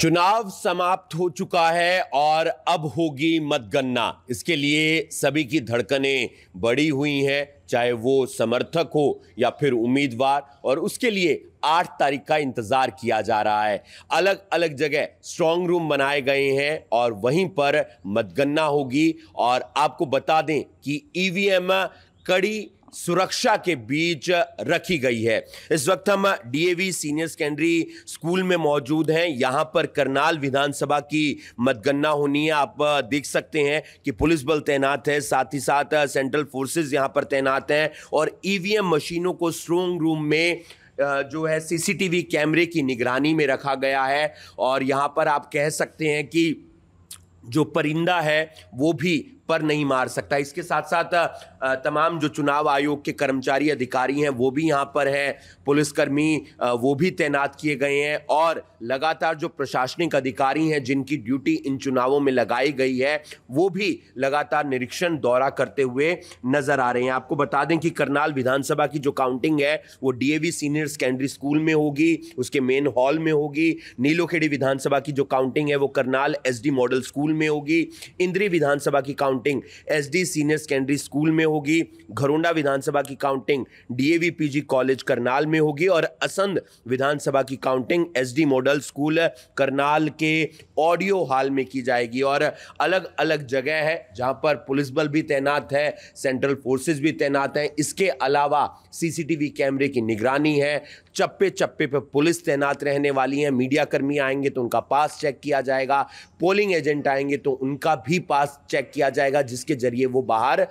चुनाव समाप्त हो चुका है और अब होगी मतगणना इसके लिए सभी की धड़कनें बड़ी हुई हैं चाहे वो समर्थक हो या फिर उम्मीदवार और उसके लिए आठ तारीख का इंतज़ार किया जा रहा है अलग अलग जगह स्ट्रांग रूम बनाए गए हैं और वहीं पर मतगणना होगी और आपको बता दें कि ईवीएम e कड़ी सुरक्षा के बीच रखी गई है इस वक्त हम डीएवी सीनियर सेकेंडरी स्कूल में मौजूद हैं यहाँ पर करनाल विधानसभा की मतगणना होनी है आप देख सकते हैं कि पुलिस बल तैनात है साथ ही साथ सेंट्रल फोर्सेज यहाँ पर तैनात हैं और ईवीएम e मशीनों को स्ट्रोंग रूम में जो है सीसीटीवी कैमरे की निगरानी में रखा गया है और यहाँ पर आप कह सकते हैं कि जो परिंदा है वो भी पर नहीं मार सकता इसके साथ साथ तमाम जो चुनाव आयोग के कर्मचारी अधिकारी हैं वो भी यहाँ पर हैं पुलिसकर्मी वो भी तैनात किए गए हैं और लगातार जो प्रशासनिक अधिकारी हैं जिनकी ड्यूटी इन चुनावों में लगाई गई है वो भी लगातार निरीक्षण दौरा करते हुए नजर आ रहे हैं आपको बता दें कि करनाल विधानसभा की जो काउंटिंग है वो डीएवी सीनियर सेकेंडरी स्कूल में होगी उसके मेन हॉल में होगी नीलोखेड़ी विधानसभा की जो काउंटिंग है वो करनाल एसडी मॉडल स्कूल में होगी इंद्री विधानसभा की counting counting SD senior secondary school में होगी घरोंडा विधानसभा की counting P G college Karnal में होगी और असंध विधानसभा की counting SD model school Karnal के ऑडियो हॉल में की जाएगी और अलग अलग जगह है जहां पर पुलिस बल भी तैनात है सेंट्रल फोर्सेज भी तैनात हैं इसके अलावा सीसीटीवी कैमरे की निगरानी है चप्पे चप्पे पर पुलिस तैनात रहने वाली है मीडिया कर्मी आएंगे तो उनका पास चेक किया जाएगा पोलिंग एजेंट आएंगे तो उनका भी पास चेक किया जाएगा जाएगा जिसके जरिए वो बाहर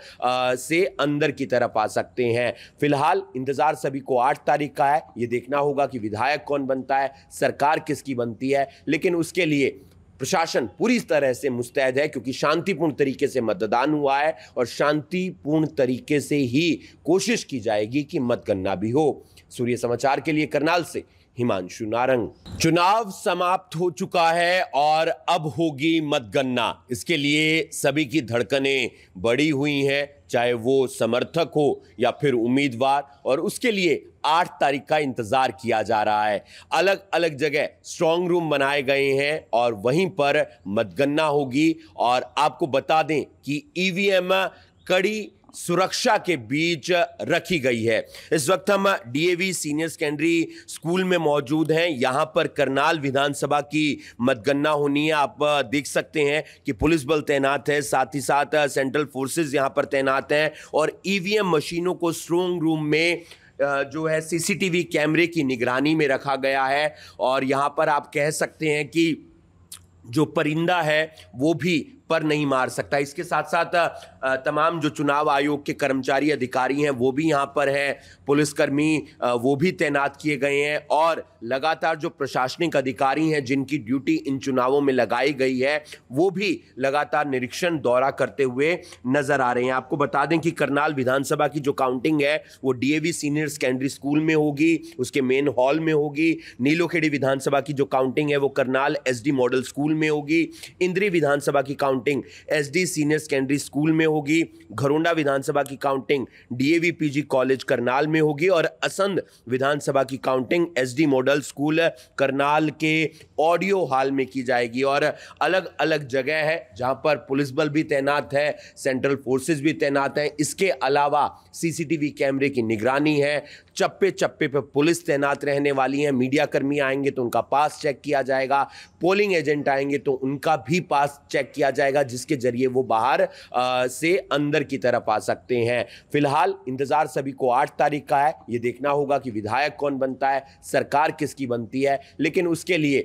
से अंदर की तरफ आ सकते हैं फिलहाल इंतजार सभी को आठ तारीख का है ये देखना होगा कि विधायक कौन बनता है सरकार किसकी बनती है लेकिन उसके लिए प्रशासन पूरी तरह से मुस्तैद है क्योंकि शांतिपूर्ण तरीके से मतदान हुआ है और शांतिपूर्ण तरीके से ही कोशिश की जाएगी कि मतगणना भी हो सूर्य समाचार के लिए करनाल से हिमांशु नारंग चुनाव समाप्त हो चुका है और अब होगी मतगणना इसके लिए सभी की धड़कनें बड़ी हुई हैं चाहे वो समर्थक हो या फिर उम्मीदवार और उसके लिए आठ तारीख का इंतज़ार किया जा रहा है अलग अलग जगह स्ट्रांग रूम बनाए गए हैं और वहीं पर मतगणना होगी और आपको बता दें कि ईवीएम e कड़ी सुरक्षा के बीच रखी गई है इस वक्त हम डीएवी सीनियर सेकेंडरी स्कूल में मौजूद हैं यहाँ पर करनाल विधानसभा की मतगणना होनी है आप देख सकते हैं कि पुलिस बल तैनात है साथ ही साथ सेंट्रल फोर्सेज यहाँ पर तैनात हैं और ईवीएम e मशीनों को स्ट्रोंग रूम में जो है सीसीटीवी कैमरे की निगरानी में रखा गया है और यहाँ पर आप कह सकते हैं कि जो परिंदा है वो भी पर नहीं मार सकता इसके साथ साथ तमाम जो चुनाव आयोग के कर्मचारी अधिकारी हैं वो भी यहाँ पर हैं पुलिसकर्मी वो भी तैनात किए गए हैं और लगातार जो प्रशासनिक अधिकारी हैं जिनकी ड्यूटी इन चुनावों में लगाई गई है वो भी लगातार निरीक्षण दौरा करते हुए नजर आ रहे हैं आपको बता दें कि करनाल विधानसभा की जो काउंटिंग है वो डी सीनियर सेकेंडरी स्कूल में होगी उसके मेन हॉल में होगी नीलोखेड़ी विधानसभा की जो काउंटिंग है वो करनाल एस मॉडल स्कूल में होगी इंद्री विधानसभा की counting counting D senior secondary school में होगी घरोंडा विधानसभा की counting D P G college Karnal में होगी और असंद विधानसभा की counting S D model school Karnal के ऑडियो हॉल में की जाएगी और अलग अलग जगह है जहां पर पुलिस बल भी तैनात है सेंट्रल फोर्सेज भी तैनात हैं इसके अलावा सीसीटीवी कैमरे की निगरानी है चप्पे चप्पे पर पुलिस तैनात रहने वाली है मीडियाकर्मी आएंगे तो उनका पास चेक किया जाएगा पोलिंग एजेंट आएंगे तो उनका भी पास चेक किया जाएगा जाएगा जिसके जरिए वो बाहर से अंदर की तरफ आ सकते हैं फिलहाल इंतजार सभी को आठ तारीख का है ये देखना होगा कि विधायक कौन बनता है सरकार किसकी बनती है लेकिन उसके लिए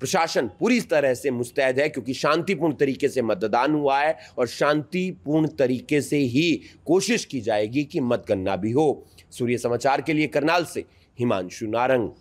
प्रशासन पूरी तरह से मुस्तैद है क्योंकि शांतिपूर्ण तरीके से मतदान हुआ है और शांतिपूर्ण तरीके से ही कोशिश की जाएगी कि मतगणना भी हो सूर्य समाचार के लिए करनाल से हिमांशु नारंग